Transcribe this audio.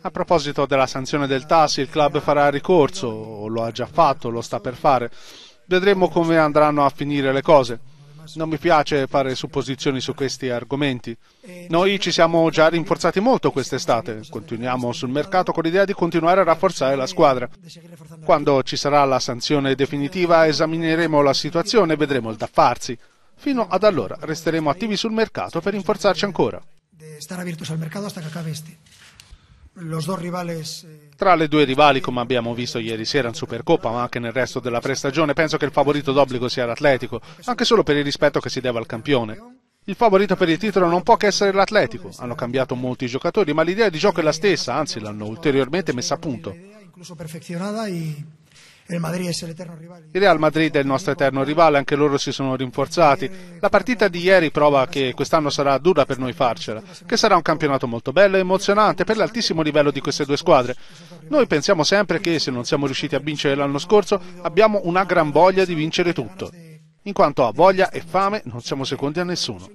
a proposito della sanzione del TAS, il club farà ricorso, o lo ha già fatto, lo sta per fare. Vedremo come andranno a finire le cose. Non mi piace fare supposizioni su questi argomenti. Noi ci siamo già rinforzati molto quest'estate. Continuiamo sul mercato con l'idea di continuare a rafforzare la squadra. Quando ci sarà la sanzione definitiva esamineremo la situazione e vedremo il da farsi. Fino ad allora resteremo attivi sul mercato per rinforzarci ancora de estar abiertos al mercado hasta que acabe este. Eh, Tra le due rivali, come abbiamo visto ieri sera in Supercoppa, ma anche nel resto della prestagione, penso che il favorito d'obbligo sia l'Atletico, anche solo per il rispetto che si deve al campione. Il favorito per il titolo non può che essere l'Atletico. Hanno cambiato molti giocatori, ma l'idea di gioco è la stessa, anzi l'hanno ulteriormente messa a punto il Madrid è l'eterno rivale. Il Real Madrid è il nostro eterno rivale, anche loro si sono rinforzati. La partita di ieri prova che quest'anno sarà dura per noi farcela, che sarà un campionato molto bello e emozionante per l'altissimo livello di queste due squadre. Noi pensiamo sempre che se non siamo riusciti a vincere l'anno scorso, abbiamo una gran voglia di vincere tutto. In quanto a voglia e fame, non siamo secondi a nessuno.